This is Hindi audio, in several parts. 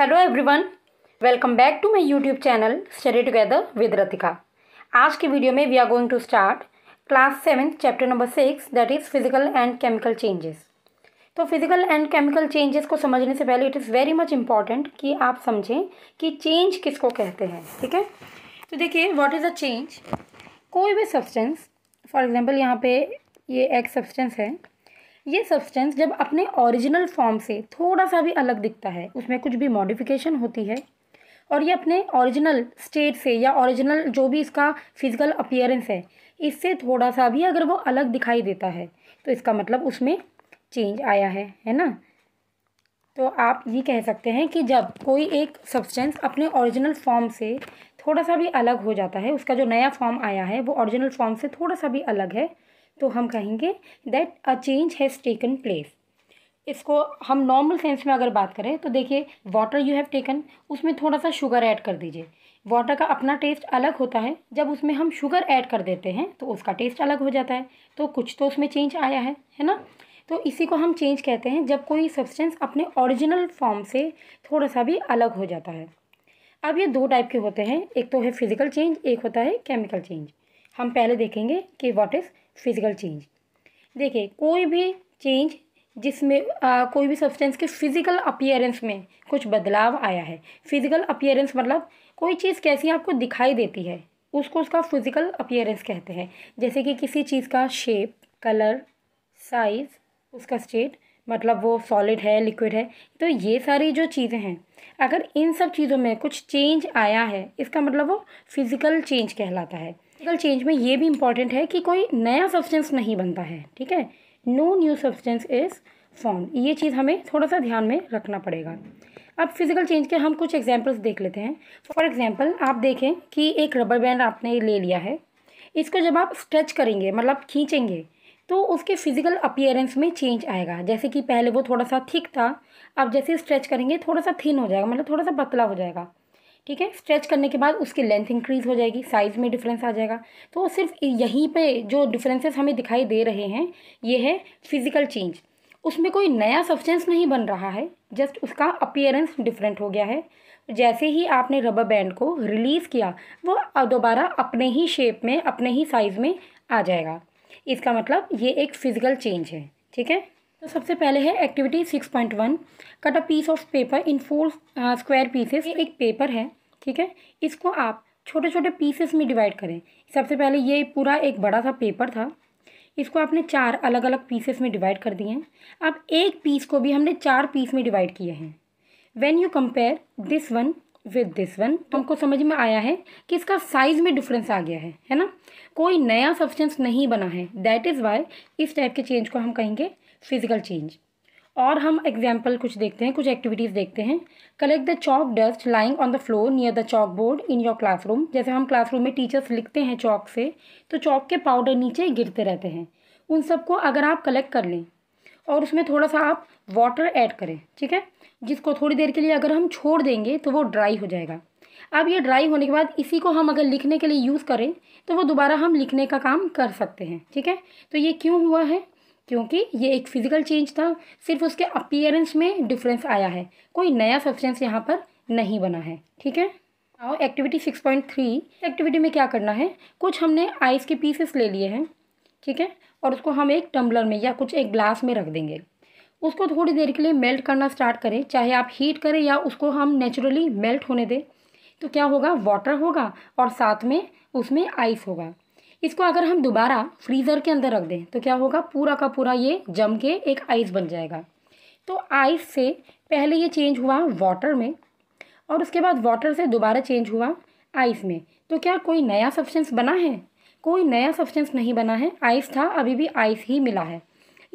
Hello everyone welcome back to my YouTube channel study together with Ratika आज के वीडियो में we are going to start class seven chapter number six that is physical and chemical changes तो फिजिकल एंड केमिकल चेंजेस को समझने से पहले it is very much important कि आप समझें कि चेंज किसको कहते हैं ठीक है तो देखिए वॉट इज़ अ चेंज कोई भी सब्सटेंस फॉर एग्जाम्पल यहाँ पे ये एक सब्सटेंस है ये सब्सटेंस जब अपने ओरिजिनल फॉर्म से थोड़ा सा भी अलग दिखता है उसमें कुछ भी मॉडिफिकेशन होती है और ये अपने ओरिजिनल स्टेट से या ओरिजिनल जो भी इसका फिजिकल अपियरेंस है इससे थोड़ा सा भी अगर वो अलग दिखाई देता है तो इसका मतलब उसमें चेंज आया है है ना तो आप ये कह सकते हैं कि जब कोई एक सब्सटेंस अपने ओरिजिनल फॉर्म से थोड़ा सा भी अलग हो जाता है उसका जो नया फॉर्म आया है वो ओरिजिनल फॉर्म से थोड़ा सा भी अलग है तो हम कहेंगे that a change has taken place इसको हम नॉर्मल सेंस में अगर बात करें तो देखिए वाटर यू हैव टेकन उसमें थोड़ा सा शुगर ऐड कर दीजिए वाटर का अपना टेस्ट अलग होता है जब उसमें हम शुगर ऐड कर देते हैं तो उसका टेस्ट अलग हो जाता है तो कुछ तो उसमें चेंज आया है है ना तो इसी को हम चेंज कहते हैं जब कोई सब्सटेंस अपने ओरिजिनल फॉर्म से थोड़ा सा भी अलग हो जाता है अब ये दो टाइप के होते हैं एक तो है फिज़िकल चेंज एक होता है केमिकल चेंज हम पहले देखेंगे कि वॉट इज़ फिज़िकल चेंज देखिए कोई भी चेंज जिसमें कोई भी सब्सटेंस के फिज़िकल अपियरेंस में कुछ बदलाव आया है फिज़िकल अपियरेंस मतलब कोई चीज़ कैसी आपको दिखाई देती है उसको उसका फिज़िकल अपियरेंस कहते हैं जैसे कि किसी चीज़ का शेप कलर साइज़ उसका स्टेट मतलब वो सॉलिड है लिक्विड है तो ये सारी जो चीज़ें हैं अगर इन सब चीज़ों में कुछ चेंज आया है इसका मतलब वो फिज़िकल चेंज कहलाता है केमिकल चेंज में ये भी इंपॉर्टेंट है कि कोई नया सब्सटेंस नहीं बनता है ठीक है no new substance is form ये चीज़ हमें थोड़ा सा ध्यान में रखना पड़ेगा अब फिज़िकल चेंज के हम कुछ एग्जाम्पल्स देख लेते हैं फॉर एग्ज़ाम्पल आप देखें कि एक रबर बैंड आपने ले लिया है इसको जब आप स्ट्रेच करेंगे मतलब खींचेंगे तो उसके फिज़िकल अपियरेंस में चेंज आएगा जैसे कि पहले वो थोड़ा सा थिक था अब जैसे स्ट्रेच करेंगे थोड़ा सा थिन हो जाएगा मतलब थोड़ा सा पतला हो जाएगा ठीक है स्ट्रेच करने के बाद उसकी लेंथ इंक्रीज़ हो जाएगी साइज़ में डिफरेंस आ जाएगा तो सिर्फ यहीं पे जो डिफरेंसेस हमें दिखाई दे रहे हैं ये है फिज़िकल चेंज उसमें कोई नया सब्सटेंस नहीं बन रहा है जस्ट उसका अपियरेंस डिफरेंट हो गया है जैसे ही आपने रबर बैंड को रिलीज़ किया वो दोबारा अपने ही शेप में अपने ही साइज़ में आ जाएगा इसका मतलब ये एक फ़िज़िकल चेंज है ठीक है तो सबसे पहले है activity six point one cut a piece of paper in four square pieces एक पेपर है ठीक है इसको आप छोटे छोटे पीसेस में डिवाइड करें सबसे पहले ये पूरा एक बड़ा सा पेपर था इसको आपने चार अलग अलग पीसेस में डिवाइड कर दिए हैं अब एक पीस को भी हमने चार पीस में डिवाइड किए हैं when you compare this one with this one हमको समझ में आया है कि इसका साइज़ में डिफरेंस आ गया है है ना कोई नया सब्सटेंस नहीं बना है दैट इज़ वाई इस टाइप के चेंज को हम कहेंगे फिजिकल चेंज और हम एग्जाम्पल कुछ देखते हैं कुछ एक्टिविटीज़ देखते हैं collect the chalk dust lying on the floor near the chalk board in your classroom जैसे हम क्लासरूम में टीचर्स लिखते हैं चॉक से तो चॉक के पाउडर नीचे गिरते रहते हैं उन सबको अगर आप कलेक्ट कर लें और उसमें थोड़ा सा आप वाटर ऐड करें ठीक है जिसको थोड़ी देर के लिए अगर हम छोड़ देंगे तो वो ड्राई हो जाएगा अब ये ड्राई होने के बाद इसी को हम अगर लिखने के लिए यूज़ करें तो वो दोबारा हम लिखने का काम कर सकते हैं ठीक है तो ये क्यों हुआ है क्योंकि ये एक फिज़िकल चेंज था सिर्फ उसके अपीयरेंस में डिफरेंस आया है कोई नया सब्सटेंस यहाँ पर नहीं बना है ठीक है और activity six point three activity में क्या करना है कुछ हमने आइस के पीसेस ले लिए हैं ठीक है और उसको हम एक टम्बलर में या कुछ एक ग्लास में रख देंगे उसको थोड़ी देर के लिए मेल्ट करना स्टार्ट करें चाहे आप हीट करें या उसको हम नेचुरली मेल्ट होने दें तो क्या होगा वाटर होगा और साथ में उसमें आइस होगा इसको अगर हम दोबारा फ्रीज़र के अंदर रख दें तो क्या होगा पूरा का पूरा ये जम के एक आइस बन जाएगा तो आइस से पहले ये चेंज हुआ वाटर में और उसके बाद वाटर से दोबारा चेंज हुआ आइस में तो क्या कोई नया सब्सटेंस बना है कोई नया सब्सटेंस नहीं बना है आइस था अभी भी आइस ही मिला है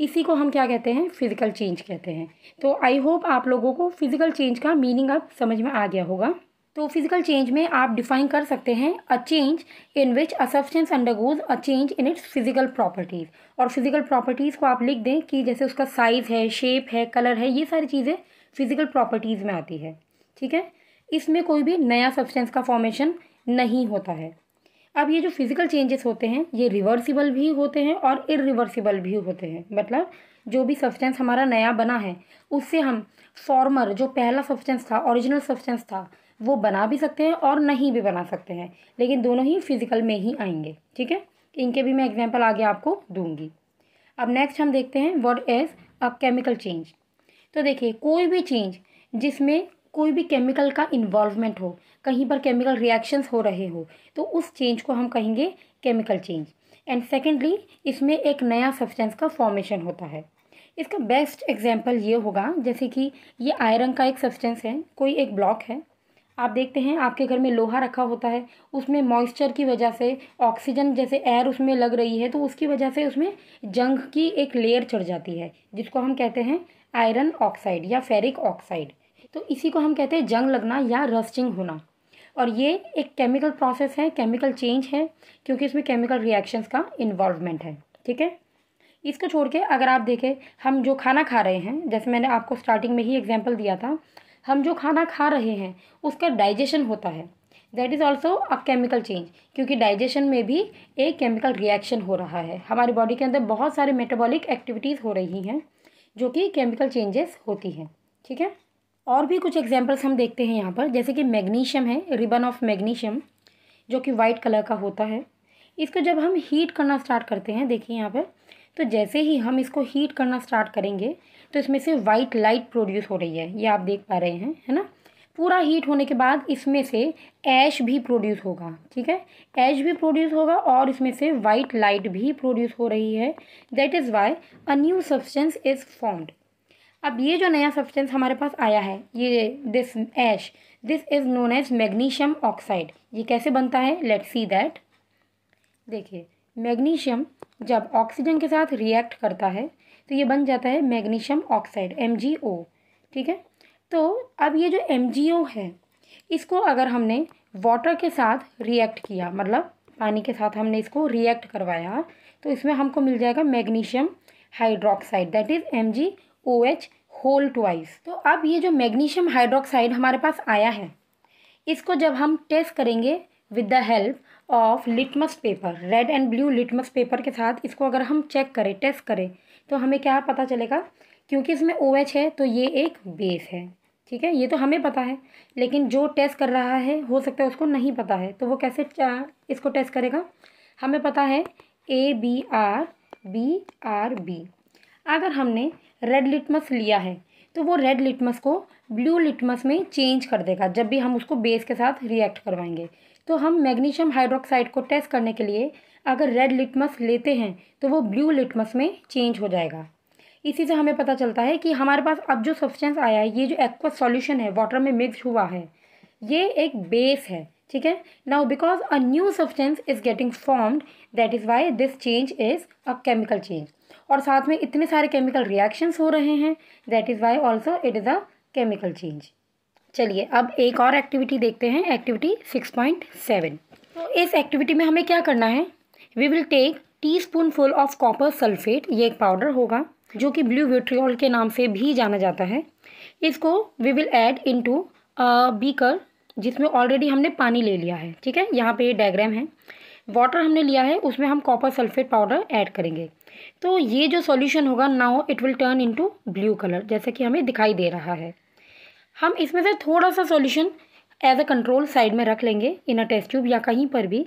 इसी को हम क्या कहते हैं फिज़िकल चेंज कहते हैं तो आई होप आप लोगों को फिज़िकल चेंज का मीनिंग अब समझ में आ गया होगा तो फिजिकल चेंज में आप डिफाइन कर सकते हैं a change in which a substance undergoes a change in its physical properties और फिजिकल प्रॉपर्टीज़ को आप लिख दें कि जैसे उसका साइज़ है शेप है कलर है ये सारी चीज़ें फिजिकल प्रॉपर्टीज़ में आती है ठीक है इसमें कोई भी नया सब्सटेंस का फॉर्मेशन नहीं होता है अब ये जो फिज़िकल चेंजेस होते हैं ये रिवर्सिबल भी होते हैं और इरिवर्सिबल भी होते हैं मतलब जो भी सब्सटेंस हमारा नया बना है उससे हम फॉर्मर जो पहला सब्सटेंस था ओरिजिनल सब्सटेंस था वो बना भी सकते हैं और नहीं भी बना सकते हैं लेकिन दोनों ही फिज़िकल में ही आएंगे ठीक है इनके भी मैं एग्जाम्पल आगे आपको दूंगी अब नेक्स्ट हम देखते हैं what is a chemical change तो देखिए कोई भी चेंज जिसमें कोई भी केमिकल का इन्वॉल्वमेंट हो कहीं पर केमिकल रिएक्शंस हो रहे हो तो उस चेंज को हम कहेंगे केमिकल चेंज एंड सेकेंडली इसमें एक नया सब्सटेंस का फॉर्मेशन होता है इसका बेस्ट एग्जाम्पल ये होगा जैसे कि ये आयरन का एक सब्सटेंस है कोई एक ब्लॉक है आप देखते हैं आपके घर में लोहा रखा होता है उसमें मॉइस्चर की वजह से ऑक्सीजन जैसे एयर उसमें लग रही है तो उसकी वजह से उसमें जंग की एक लेयर चढ़ जाती है जिसको हम कहते हैं आयरन ऑक्साइड या फेरिक ऑक्साइड तो इसी को हम कहते हैं जंग लगना या रस्टिंग होना और ये एक केमिकल प्रोसेस है केमिकल चेंज है क्योंकि इसमें केमिकल रिएक्शंस का इन्वॉल्वमेंट है ठीक है इसको छोड़ के अगर आप देखें हम जो खाना खा रहे हैं जैसे मैंने आपको स्टार्टिंग में ही एग्जाम्पल दिया था हम जो खाना खा रहे हैं उसका डाइजेशन होता है that is also a chemical change क्योंकि डाइजेशन में भी एक केमिकल रिएक्शन हो रहा है हमारी बॉडी के अंदर बहुत सारे मेटाबॉलिक एक्टिविटीज़ हो रही हैं जो कि केमिकल चेंजेस होती हैं ठीक है और भी कुछ एग्जाम्पल्स हम देखते हैं यहाँ पर जैसे कि मैग्नीशियम है रिबन ऑफ मैग्नीशियम जो कि वाइट कलर का होता है इसको जब हम हीट करना स्टार्ट करते हैं देखिए यहाँ पर तो जैसे ही हम इसको हीट करना स्टार्ट करेंगे तो इसमें से वाइट लाइट प्रोड्यूस हो रही है ये आप देख पा रहे हैं है ना पूरा हीट होने के बाद इसमें से ऐश भी प्रोड्यूस होगा ठीक है ऐश भी प्रोड्यूस होगा और इसमें से वाइट लाइट भी प्रोड्यूस हो रही है that is why a new substance is formed अब ये जो नया सब्सटेंस हमारे पास आया है ये this ash this is known as magnesium oxide ये कैसे बनता है लेट सी दैट देखिए मैग्नीशियम जब ऑक्सीजन के साथ रिएक्ट करता है तो ये बन जाता है मैग्नीशियम ऑक्साइड एम ठीक है तो अब ये जो एम है इसको अगर हमने वाटर के साथ रिएक्ट किया मतलब पानी के साथ हमने इसको रिएक्ट करवाया तो इसमें हमको मिल जाएगा magnesium hydroxide that is M G O H whole twice तो अब ये जो मैग्नीशियम हाइड्रोक्साइड हमारे पास आया है इसको जब हम टेस्ट करेंगे with the help of litmus paper red and blue litmus paper के साथ इसको अगर हम चेक करें टेस्ट करें तो हमें क्या पता चलेगा क्योंकि इसमें ओ OH है तो ये एक बेस है ठीक है ये तो हमें पता है लेकिन जो टेस्ट कर रहा है हो सकता है उसको नहीं पता है तो वो कैसे इसको टेस्ट करेगा हमें पता है A B R B R B अगर हमने रेड लिटमस लिया है तो वो रेड लिटमस को ब्लू लिटमस में चेंज कर देगा जब भी हम उसको बेस के साथ रिएक्ट करवाएंगे तो हम मैग्नीशियम हाइड्रोक्साइड को टेस्ट करने के लिए अगर रेड लिटमस लेते हैं तो वो ब्लू लिटमस में चेंज हो जाएगा इसी से हमें पता चलता है कि हमारे पास अब जो सब्सटेंस आया है ये जो एक्वा सॉल्यूशन है वाटर में मिक्स हुआ है ये एक बेस है ठीक है now because a new substance is getting formed that is why this change is a chemical change और साथ में इतने सारे केमिकल रिएक्शंस हो रहे हैं that is why also it is a chemical change चलिए अब एक और एक्टिविटी देखते हैं एक्टिविटी सिक्स पॉइंट सेवन तो इस एक्टिविटी में हमें क्या करना है we will take tea spoon full of copper sulphate ये एक पाउडर होगा जो कि ब्लू विट्रियल के नाम से भी जाना जाता है इसको we will add into beaker जिसमें ऑलरेडी हमने पानी ले लिया है ठीक है यहाँ पे ये डायग्राम है वाटर हमने लिया है उसमें हम कॉपर सल्फेट पाउडर ऐड करेंगे तो ये जो सॉल्यूशन होगा now it will turn into blue colour जैसे कि हमें दिखाई दे रहा है हम इसमें से थोड़ा सा solution as a control side में रख लेंगे इन अ टेस्ट ट्यूब या कहीं पर भी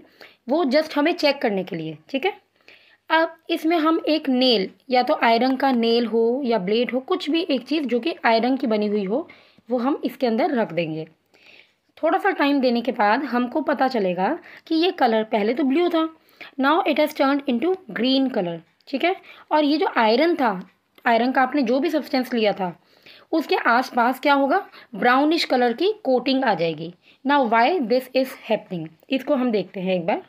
वो जस्ट हमें चेक करने के लिए ठीक है अब इसमें हम एक नेल या तो आयरन का नेल हो या ब्लेड हो कुछ भी एक चीज़ जो कि आयरन की बनी हुई हो वो हम इसके अंदर रख देंगे थोड़ा सा टाइम देने के बाद हमको पता चलेगा कि ये कलर पहले तो ब्लू था now it has turn into green colour ठीक है और ये जो आयरन था आयरन का आपने जो भी सब्सटेंस लिया था उसके आसपास क्या होगा ब्राउनिश कलर की कोटिंग आ जाएगी ना वाई दिस इज़ हैपनिंग इसको हम देखते हैं एक बार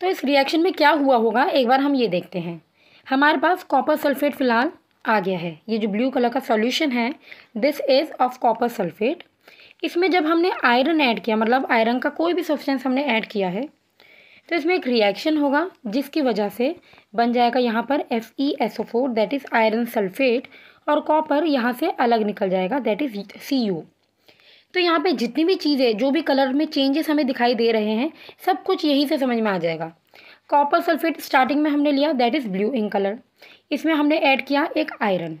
तो इस रिएक्शन में क्या हुआ होगा एक बार हम ये देखते हैं हमारे पास कॉपर सल्फेट फ़िलहाल आ गया है ये जो ब्लू कलर का सॉल्यूशन है this is of copper sulphate इसमें जब हमने आयरन ऐड किया मतलब आयरन का कोई भी सब्सटेंस हमने ऐड किया है तो इसमें एक रिएक्शन होगा जिसकी वजह से बन जाएगा यहाँ पर F E S O four that is iron sulphate और कॉपर यहाँ से अलग निकल जाएगा दैट इज़ सी यू तो यहाँ पे जितनी भी चीज़ें जो भी कलर में चेंजेस हमें दिखाई दे रहे हैं सब कुछ यहीं से समझ में आ जाएगा कॉपर सल्फेट स्टार्टिंग में हमने लिया that is blue in colour इसमें हमने ऐड किया एक आयरन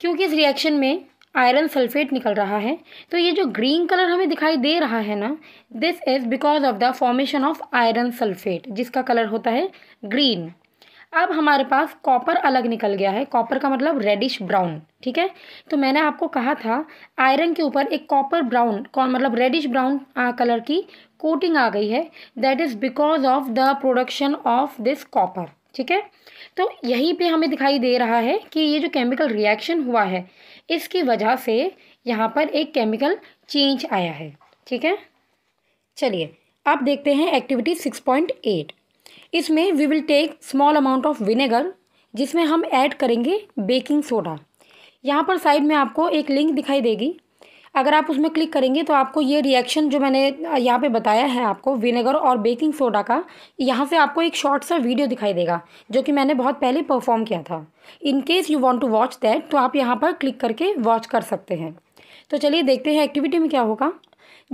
क्योंकि इस रिएक्शन में आयरन सल्फेट निकल रहा है तो ये जो ग्रीन कलर हमें दिखाई दे रहा है ना this is because of the formation of iron sulphate जिसका कलर होता है ग्रीन अब हमारे पास कॉपर अलग निकल गया है कॉपर का मतलब रेडिश ब्राउन ठीक है तो मैंने आपको कहा था आयरन के ऊपर एक कॉपर ब्राउन कौन मतलब रेडिश ब्राउन कलर की कोटिंग आ गई है that is because of the production of this copper ठीक है तो यहीं पे हमें दिखाई दे रहा है कि ये जो केमिकल रिएक्शन हुआ है इसकी वजह से यहाँ पर एक केमिकल चेंज आया है ठीक है चलिए आप देखते हैं एक्टिविटी सिक्स पॉइंट एट इसमें we will take small amount of vinegar जिसमें हम ऐड करेंगे बेकिंग सोडा यहाँ पर साइड में आपको एक लिंक दिखाई देगी अगर आप उसमें क्लिक करेंगे तो आपको ये रिएक्शन जो मैंने यहाँ पे बताया है आपको विनेगर और बेकिंग सोडा का यहाँ से आपको एक शॉर्ट सा वीडियो दिखाई देगा जो कि मैंने बहुत पहले परफॉर्म किया था in case you want to watch that तो आप यहाँ पर क्लिक करके वॉच कर सकते हैं तो चलिए देखते हैं एक्टिविटी में क्या होगा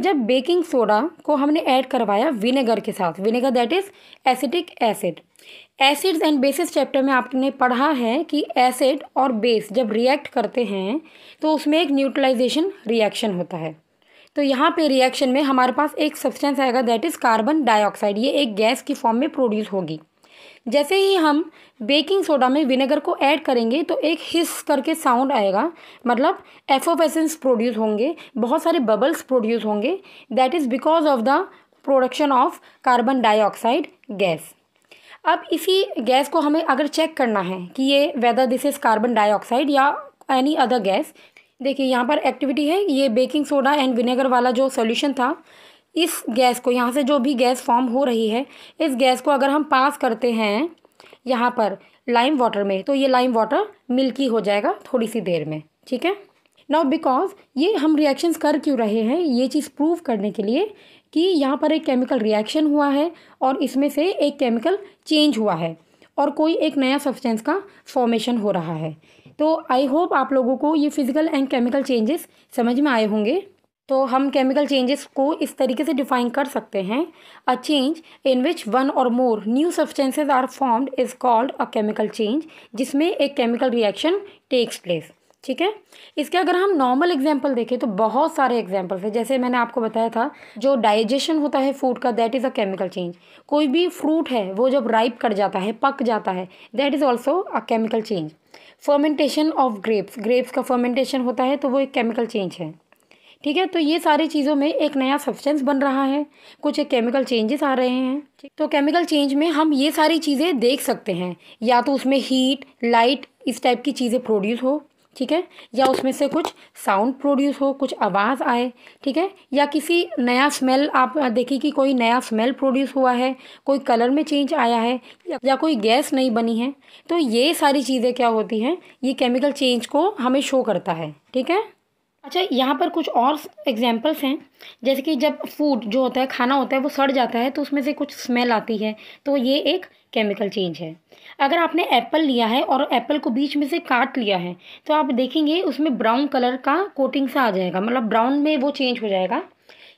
जब बेकिंग सोडा को हमने ऐड करवाया विनेगर के साथ vinegar that is acetic acid acids and bases chapter में आपने पढ़ा है कि एसिड और बेस जब रिएक्ट करते हैं तो उसमें एक न्यूट्रलाइजेशन रिएक्शन होता है तो यहाँ पे रिएक्शन में हमारे पास एक सब्सटेंस आएगा दैट इज़ कार्बन डाइऑक्साइड ये एक गैस की फॉर्म में प्रोड्यूस होगी जैसे ही हम बेकिंग सोडा में विनेगर को ऐड करेंगे तो एक हिस करके साउंड आएगा मतलब एफोपेसेंस प्रोड्यूस होंगे बहुत सारे बबल्स प्रोड्यूस होंगे that is because of the production of carbon dioxide gas अब इसी गैस को हमें अगर चेक करना है कि ये whether this is carbon dioxide या एनी अदर गैस देखिए यहाँ पर एक्टिविटी है ये बेकिंग सोडा एंड विनेगर वाला जो सोल्यूशन था इस गैस को यहाँ से जो भी गैस फॉर्म हो रही है इस गैस को अगर हम पास करते हैं यहाँ पर लाइम वाटर में तो ये लाइम वाटर मिल्की हो जाएगा थोड़ी सी देर में ठीक है नाउ बिकॉज ये हम रिएक्शंस कर क्यों रहे हैं ये चीज़ प्रूव करने के लिए कि यहाँ पर एक केमिकल रिएक्शन हुआ है और इसमें से एक केमिकल चेंज हुआ है और कोई एक नया सब्सटेंस का फॉर्मेशन हो रहा है तो आई होप आप लोगों को ये फिज़िकल एंड केमिकल चेंजेस समझ में आए होंगे तो हम केमिकल चेंजेस को इस तरीके से डिफाइन कर सकते हैं a change in which one or more new substances are formed is called a chemical change जिसमें एक केमिकल रिएक्शन टेक्स प्लेस ठीक है इसके अगर हम नॉर्मल एग्जाम्पल देखें तो बहुत सारे एग्जाम्पल्स हैं जैसे मैंने आपको बताया था जो डाइजेशन होता है फूड का that is a chemical change कोई भी फ्रूट है वो जब राइप कर जाता है पक जाता है that is also a chemical change fermentation of grapes grapes का फर्मेंटेशन होता है तो वो एक केमिकल चेंज है ठीक है तो ये सारी चीज़ों में एक नया सब्सटेंस बन रहा है कुछ एक केमिकल चेंजेस आ रहे हैं तो केमिकल चेंज में हम ये सारी चीज़ें देख सकते हैं या तो उसमें हीट लाइट इस टाइप की चीज़ें प्रोड्यूस हो ठीक है या उसमें से कुछ साउंड प्रोड्यूस हो कुछ आवाज़ आए ठीक है या किसी नया स्मेल आप देखिए कि कोई नया स्मेल प्रोड्यूस हुआ है कोई कलर में चेंज आया है या कोई गैस नहीं बनी है तो ये सारी चीज़ें क्या होती हैं ये केमिकल चेंज को हमें शो करता है ठीक है अच्छा यहाँ पर कुछ और एग्जाम्पल्स हैं जैसे कि जब फूड जो होता है खाना होता है वो सड़ जाता है तो उसमें से कुछ स्मेल आती है तो ये एक केमिकल चेंज है अगर आपने एप्पल लिया है और एप्पल को बीच में से काट लिया है तो आप देखेंगे उसमें ब्राउन कलर का कोटिंग सा आ जाएगा मतलब ब्राउन में वो चेंज हो जाएगा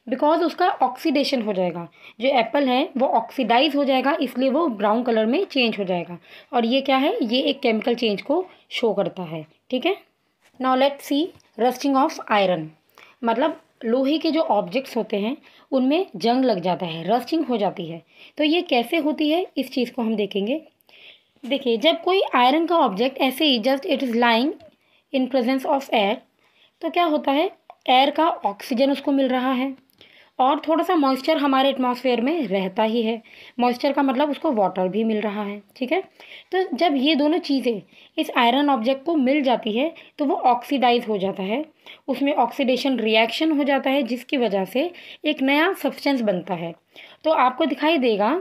बिकॉज उसका ऑक्सीडेशन हो जाएगा जो एप्पल है वो ऑक्सीडाइज हो जाएगा इसलिए वो ब्राउन कलर में चेंज हो जाएगा और ये क्या है ये एक केमिकल चेंज को शो करता है ठीक है now let see rusting of iron मतलब लोहे के जो ऑब्जेक्ट्स होते हैं उनमें जंग लग जाता है रस्टिंग हो जाती है तो ये कैसे होती है इस चीज़ को हम देखेंगे देखिए जब कोई आयरन का ऑब्जेक्ट ऐसे ही just it is lying in presence of air तो क्या होता है एयर का ऑक्सीजन उसको मिल रहा है और थोड़ा सा मॉइस्चर हमारे एटमॉस्फेयर में रहता ही है मॉइस्चर का मतलब उसको वाटर भी मिल रहा है ठीक है तो जब ये दोनों चीज़ें इस आयरन ऑब्जेक्ट को मिल जाती है तो वो ऑक्सीडाइज हो जाता है उसमें ऑक्सीडेशन रिएक्शन हो जाता है जिसकी वजह से एक नया सब्सटेंस बनता है तो आपको दिखाई देगा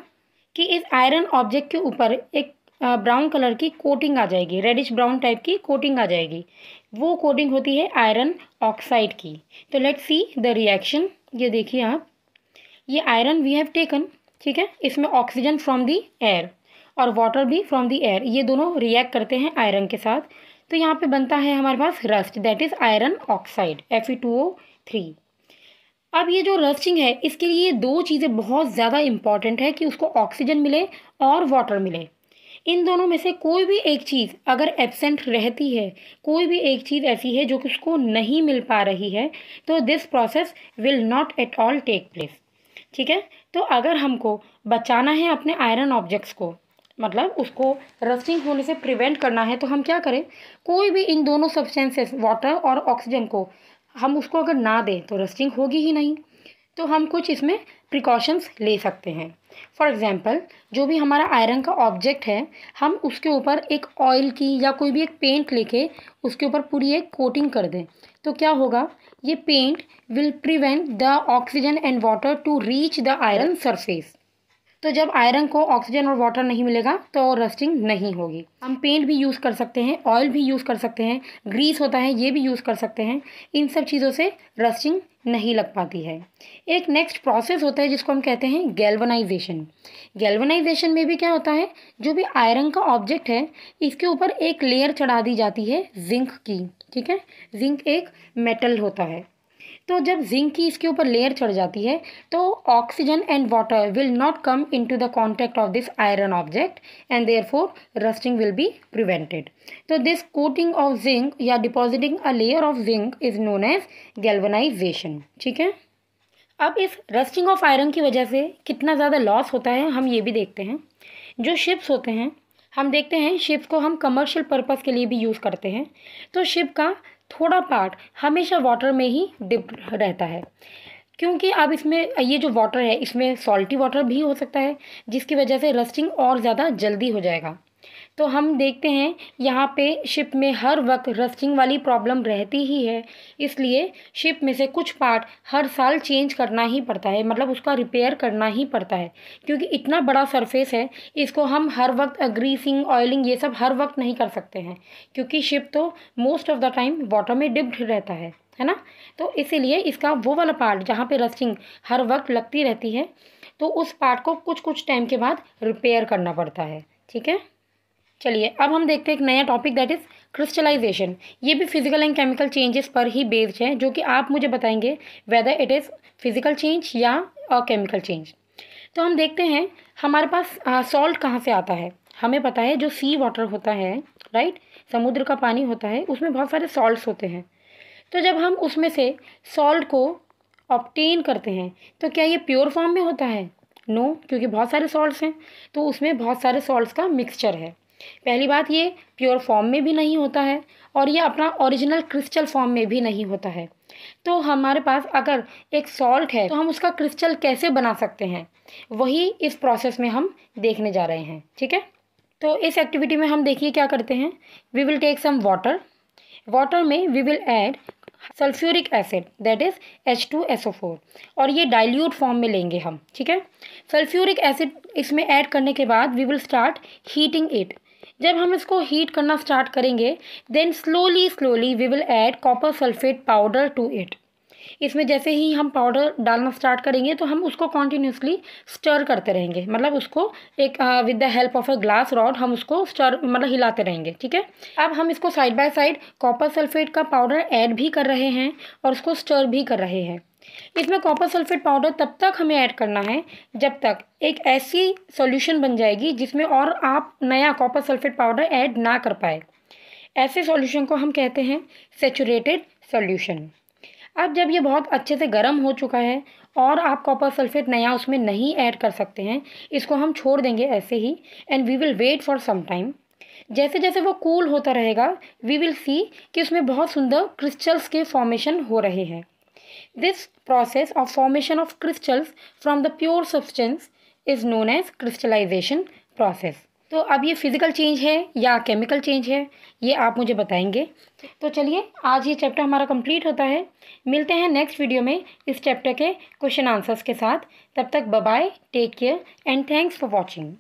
कि इस आयरन ऑब्जेक्ट के ऊपर एक ब्राउन कलर की कोटिंग आ जाएगी रेडिश ब्राउन टाइप की कोटिंग आ जाएगी वो कोटिंग होती है आयरन ऑक्साइड की तो लेट्स सी द रिएक्शन ये देखिए आप ये आयरन वी हैव टेकन ठीक है इसमें ऑक्सीजन फ्रॉम दी एयर और वाटर भी फ्रॉम दी एयर ये दोनों रिएक्ट करते हैं आयरन के साथ तो यहाँ पे बनता है हमारे पास rust that is iron oxide F three अब ये जो रस्टिंग है इसके लिए दो चीज़ें बहुत ज़्यादा इंपॉर्टेंट है कि उसको ऑक्सीजन मिले और वाटर मिले इन दोनों में से कोई भी एक चीज़ अगर एबसेंट रहती है कोई भी एक चीज़ ऐसी है जो कि उसको नहीं मिल पा रही है तो this process will not at all take place ठीक है तो अगर हमको बचाना है अपने आयरन ऑब्जेक्ट्स को मतलब उसको रस्टिंग होने से प्रिवेंट करना है तो हम क्या करें कोई भी इन दोनों सब्सटेंसेस वाटर और ऑक्सीजन को हम उसको अगर ना दें तो रस्टिंग होगी ही नहीं तो हम कुछ इसमें प्रिकॉशंस ले सकते हैं फॉर एग्ज़ाम्पल जो भी हमारा आयरन का ऑब्जेक्ट है हम उसके ऊपर एक ऑयल की या कोई भी एक पेंट लेके उसके ऊपर पूरी एक कोटिंग कर दें तो क्या होगा ये paint will prevent the oxygen and water to reach the iron surface तो जब आयरन को ऑक्सीजन और वाटर नहीं मिलेगा तो रस्टिंग नहीं होगी हम पेंट भी यूज़ कर सकते हैं ऑयल भी यूज़ कर सकते हैं ग्रीस होता है ये भी यूज़ कर सकते हैं इन सब चीज़ों से रस्टिंग नहीं लग पाती है एक नेक्स्ट प्रोसेस होता है जिसको हम कहते हैं गैल्वनाइजेशन गैल्वनाइजेशन में भी क्या होता है जो भी आयरन का ऑब्जेक्ट है इसके ऊपर एक लेयर चढ़ा दी जाती है जिंक की ठीक है जिंक एक मेटल होता है तो जब जिंक की इसके ऊपर लेयर चढ़ जाती है तो oxygen and water will not come into the contact of this iron object and therefore rusting will be prevented तो दिस कोटिंग ऑफ जिंक या depositing a layer of zinc is known as galvanisation ठीक है अब इस रस्टिंग ऑफ आयरन की वजह से कितना ज़्यादा लॉस होता है हम ये भी देखते हैं जो शिप्स होते हैं हम देखते हैं शिप को हम कमर्शियल पर्पस के लिए भी यूज़ करते हैं तो शिप का थोड़ा पार्ट हमेशा वाटर में ही डिप रहता है क्योंकि अब इसमें ये जो वाटर है इसमें सॉल्टी वाटर भी हो सकता है जिसकी वजह से रस्टिंग और ज़्यादा जल्दी हो जाएगा तो हम देखते हैं यहाँ पे शिप में हर वक्त रस्टिंग वाली प्रॉब्लम रहती ही है इसलिए शिप में से कुछ पार्ट हर साल चेंज करना ही पड़ता है मतलब उसका रिपेयर करना ही पड़ता है क्योंकि इतना बड़ा सरफेस है इसको हम हर वक्त ग्रीसिंग ऑयलिंग ये सब हर वक्त नहीं कर सकते हैं क्योंकि शिप तो most of the time water में डिप्ड रहता है है ना तो इसीलिए इसका वो वाला पार्ट जहाँ पे रस्टिंग हर वक्त लगती रहती है तो उस पार्ट को कुछ कुछ टाइम के बाद रिपेयर करना पड़ता है ठीक है चलिए अब हम देखते हैं एक नया टॉपिक दैट इज़ क्रिस्टलाइजेशन ये भी फिजिकल एंड केमिकल चेंजेस पर ही बेस्ड है जो कि आप मुझे बताएंगे whether it is physical change या केमिकल चेंज तो हम देखते हैं हमारे पास सॉल्ट कहाँ से आता है हमें पता है जो सी वाटर होता है राइट समुद्र का पानी होता है उसमें बहुत सारे सॉल्ट्स होते हैं तो जब हम उसमें से सॉल्ट को ऑप्टेन करते हैं तो क्या ये प्योर फॉर्म में होता है नो no, क्योंकि बहुत सारे सॉल्ट्स हैं तो उसमें बहुत सारे सॉल्ट्स का मिक्सचर है पहली बात ये प्योर फॉर्म में भी नहीं होता है और ये अपना ओरिजिनल क्रिस्टल फॉर्म में भी नहीं होता है तो हमारे पास अगर एक सॉल्ट है तो हम उसका क्रिस्टल कैसे बना सकते हैं वही इस प्रोसेस में हम देखने जा रहे हैं ठीक है तो इस एक्टिविटी में हम देखिए क्या करते हैं we will take some water water में we will add sulphuric acid that is H two S O four और ये डाइल्यूट फॉर्म में लेंगे हम ठीक है सल्फ्यूरिक एसिड इसमें ऐड करने के बाद we will start heating it जब हम इसको हीट करना स्टार्ट करेंगे then slowly slowly we will add copper sulphate powder to it इसमें जैसे ही हम पाउडर डालना स्टार्ट करेंगे तो हम उसको कॉन्टीन्यूसली स्टर करते रहेंगे मतलब उसको एक with the help of a glass rod हम उसको स्टर मतलब हिलाते रहेंगे ठीक है अब हम इसको side by side copper sulphate का पाउडर ऐड भी कर रहे हैं और उसको स्टर भी कर रहे हैं इसमें कॉपर सल्फेट पाउडर तब तक हमें ऐड करना है जब तक एक ऐसी सॉल्यूशन बन जाएगी जिसमें और आप नया कॉपर सल्फेट पाउडर ऐड ना कर पाए ऐसे सॉल्यूशन को हम कहते हैं सेचूरेटेड सॉल्यूशन अब जब ये बहुत अच्छे से गर्म हो चुका है और आप कॉपर सल्फेट नया उसमें नहीं ऐड कर सकते हैं इसको हम छोड़ देंगे ऐसे ही and we will wait for some time जैसे जैसे वो कूल होता रहेगा वी विल सी कि उसमें बहुत सुंदर क्रिस्टल्स के फॉर्मेशन हो रहे हैं This process of formation of crystals from the pure substance is known as crystallization process. तो अब ये फिज़िकल चेंज है या केमिकल चेंज है ये आप मुझे बताएंगे तो चलिए आज ये चैप्टर हमारा कंप्लीट होता है मिलते हैं नेक्स्ट वीडियो में इस चैप्टर के क्वेश्चन आंसर्स के साथ तब तक bye take care and thanks for watching